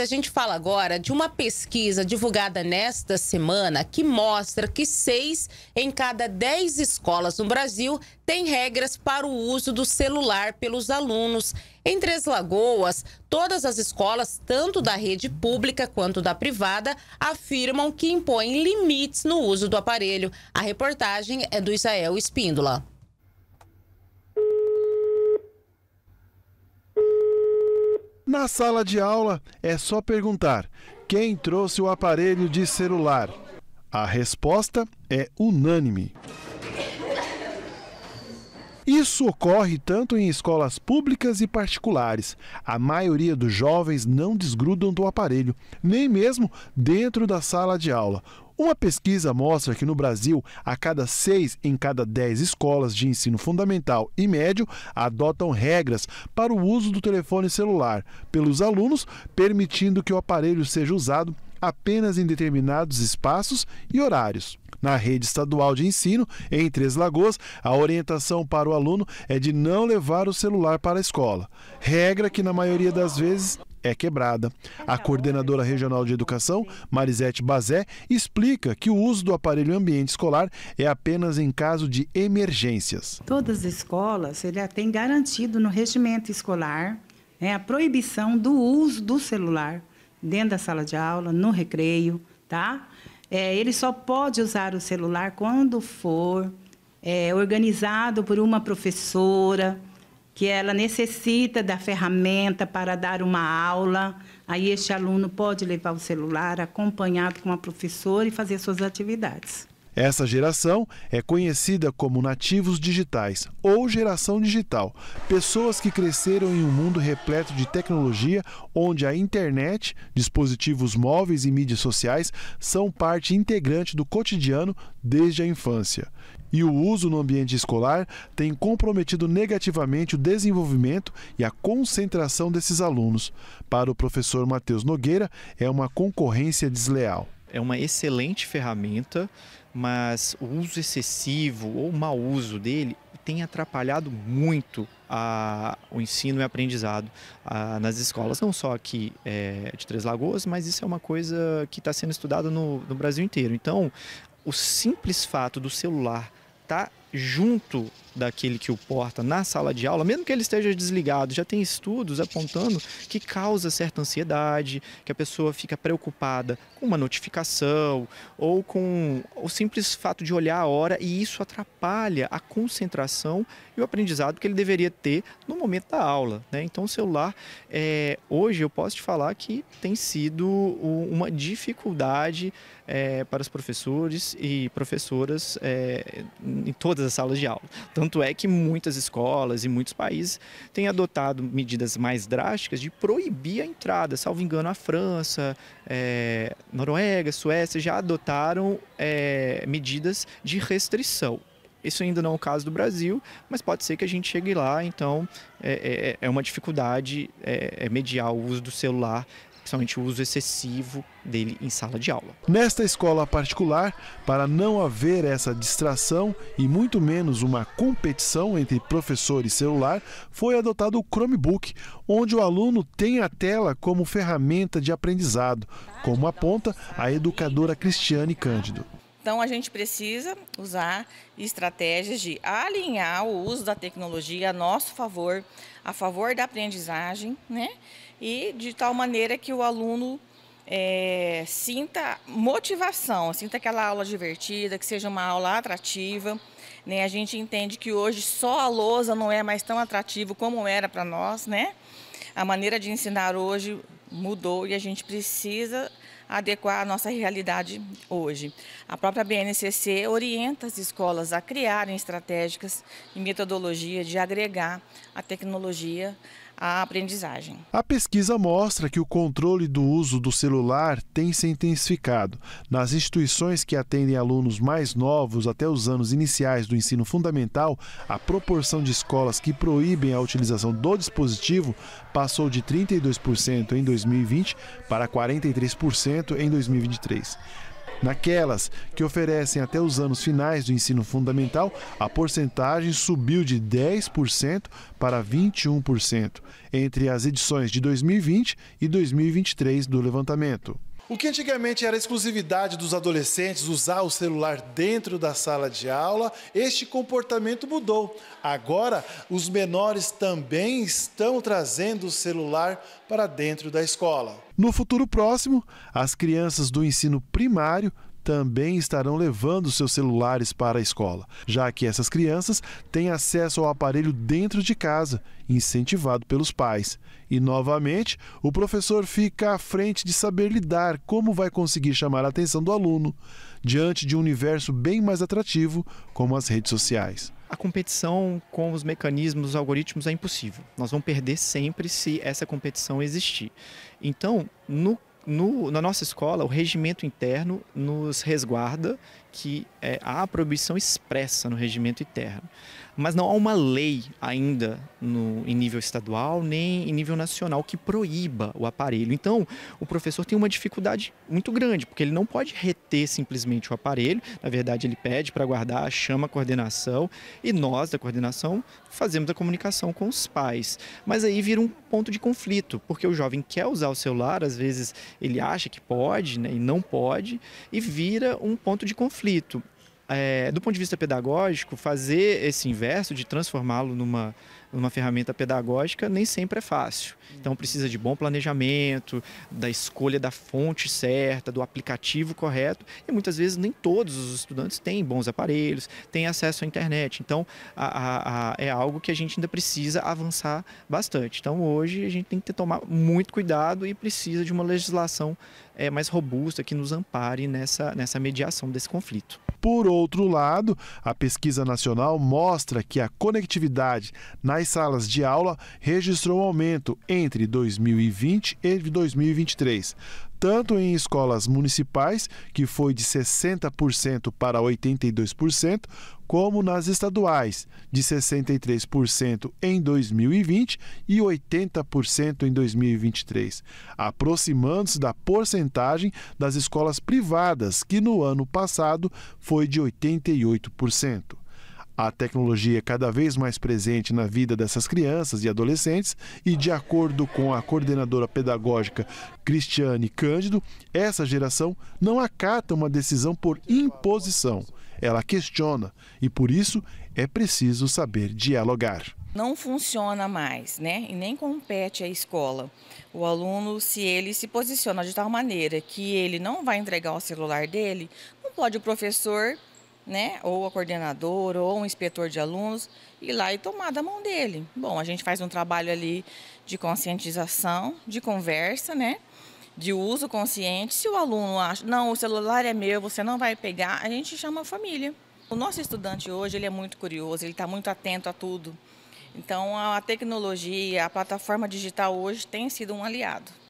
A gente fala agora de uma pesquisa divulgada nesta semana que mostra que seis em cada dez escolas no Brasil têm regras para o uso do celular pelos alunos. Em Três Lagoas, todas as escolas, tanto da rede pública quanto da privada, afirmam que impõem limites no uso do aparelho. A reportagem é do Israel Espíndola. Na sala de aula, é só perguntar: quem trouxe o aparelho de celular? A resposta é unânime. Isso ocorre tanto em escolas públicas e particulares. A maioria dos jovens não desgrudam do aparelho, nem mesmo dentro da sala de aula. Uma pesquisa mostra que no Brasil, a cada seis em cada dez escolas de ensino fundamental e médio adotam regras para o uso do telefone celular pelos alunos, permitindo que o aparelho seja usado apenas em determinados espaços e horários na rede estadual de ensino, em Três Lagoas, a orientação para o aluno é de não levar o celular para a escola. Regra que, na maioria das vezes, é quebrada. A coordenadora regional de educação, Marisete Bazé, explica que o uso do aparelho ambiente escolar é apenas em caso de emergências. Todas as escolas ele tem garantido no regimento escolar né, a proibição do uso do celular dentro da sala de aula, no recreio, tá? É, ele só pode usar o celular quando for é, organizado por uma professora, que ela necessita da ferramenta para dar uma aula. Aí este aluno pode levar o celular acompanhado com a professora e fazer suas atividades. Essa geração é conhecida como nativos digitais ou geração digital, pessoas que cresceram em um mundo repleto de tecnologia onde a internet, dispositivos móveis e mídias sociais são parte integrante do cotidiano desde a infância. E o uso no ambiente escolar tem comprometido negativamente o desenvolvimento e a concentração desses alunos. Para o professor Matheus Nogueira, é uma concorrência desleal é uma excelente ferramenta, mas o uso excessivo ou mau uso dele tem atrapalhado muito a, o ensino e aprendizado a, nas escolas, não só aqui é, de Três Lagoas, mas isso é uma coisa que está sendo estudada no, no Brasil inteiro. Então, o simples fato do celular estar tá junto daquele que o porta na sala de aula, mesmo que ele esteja desligado, já tem estudos apontando que causa certa ansiedade, que a pessoa fica preocupada com uma notificação ou com o simples fato de olhar a hora e isso atrapalha a concentração e o aprendizado que ele deveria ter no momento da aula. Né? Então, o celular, é, hoje eu posso te falar que tem sido uma dificuldade é, para os professores e professoras é, em todas as salas de aula. Então, tanto é que muitas escolas e muitos países têm adotado medidas mais drásticas de proibir a entrada. Salvo engano, a França, é, Noruega, Suécia já adotaram é, medidas de restrição. Isso ainda não é o caso do Brasil, mas pode ser que a gente chegue lá. Então, é, é, é uma dificuldade é, é, mediar o uso do celular principalmente o uso excessivo dele em sala de aula. Nesta escola particular, para não haver essa distração e muito menos uma competição entre professor e celular, foi adotado o Chromebook, onde o aluno tem a tela como ferramenta de aprendizado, como aponta a educadora Cristiane Cândido. Então a gente precisa usar estratégias de alinhar o uso da tecnologia a nosso favor, a favor da aprendizagem, né? e de tal maneira que o aluno é, sinta motivação, sinta aquela aula divertida, que seja uma aula atrativa. Né? A gente entende que hoje só a lousa não é mais tão atrativo como era para nós, né? A maneira de ensinar hoje mudou e a gente precisa adequar a nossa realidade hoje. A própria BNCC orienta as escolas a criarem estratégias e metodologia de agregar a tecnologia a aprendizagem. A pesquisa mostra que o controle do uso do celular tem se intensificado. Nas instituições que atendem alunos mais novos até os anos iniciais do ensino fundamental, a proporção de escolas que proíbem a utilização do dispositivo passou de 32% em 2020 para 43% em 2023. Naquelas que oferecem até os anos finais do ensino fundamental, a porcentagem subiu de 10% para 21%, entre as edições de 2020 e 2023 do levantamento. O que antigamente era exclusividade dos adolescentes usar o celular dentro da sala de aula, este comportamento mudou. Agora, os menores também estão trazendo o celular para dentro da escola. No futuro próximo, as crianças do ensino primário também estarão levando seus celulares para a escola, já que essas crianças têm acesso ao aparelho dentro de casa, incentivado pelos pais. E novamente, o professor fica à frente de saber lidar como vai conseguir chamar a atenção do aluno diante de um universo bem mais atrativo como as redes sociais a competição com os mecanismos, os algoritmos é impossível. Nós vamos perder sempre se essa competição existir. Então, no no, na nossa escola, o regimento interno nos resguarda que é, há a proibição expressa no regimento interno, mas não há uma lei ainda no, em nível estadual nem em nível nacional que proíba o aparelho. Então, o professor tem uma dificuldade muito grande, porque ele não pode reter simplesmente o aparelho, na verdade, ele pede para guardar, chama a coordenação e nós da coordenação fazemos a comunicação com os pais. Mas aí vira um ponto de conflito, porque o jovem quer usar o celular, às vezes ele acha que pode né, e não pode, e vira um ponto de conflito conflito. É, do ponto de vista pedagógico, fazer esse inverso, de transformá-lo numa uma ferramenta pedagógica nem sempre é fácil. Então precisa de bom planejamento, da escolha da fonte certa, do aplicativo correto. E muitas vezes nem todos os estudantes têm bons aparelhos, têm acesso à internet. Então a, a, a, é algo que a gente ainda precisa avançar bastante. Então hoje a gente tem que tomar muito cuidado e precisa de uma legislação é, mais robusta que nos ampare nessa, nessa mediação desse conflito. Por outro lado, a pesquisa nacional mostra que a conectividade na nas salas de aula registrou um aumento entre 2020 e 2023, tanto em escolas municipais, que foi de 60% para 82%, como nas estaduais, de 63% em 2020 e 80% em 2023, aproximando-se da porcentagem das escolas privadas, que no ano passado foi de 88%. A tecnologia é cada vez mais presente na vida dessas crianças e adolescentes e, de acordo com a coordenadora pedagógica Cristiane Cândido, essa geração não acata uma decisão por imposição. Ela questiona e, por isso, é preciso saber dialogar não funciona mais, né? E nem compete à escola. O aluno, se ele se posiciona de tal maneira que ele não vai entregar o celular dele, não pode o professor né? Ou a coordenadora, ou um inspetor de alunos, ir lá e tomar da mão dele. Bom, a gente faz um trabalho ali de conscientização, de conversa, né? De uso consciente. Se o aluno acha, não, o celular é meu, você não vai pegar, a gente chama a família. O nosso estudante hoje, ele é muito curioso, ele está muito atento a tudo. Então, a tecnologia, a plataforma digital hoje tem sido um aliado.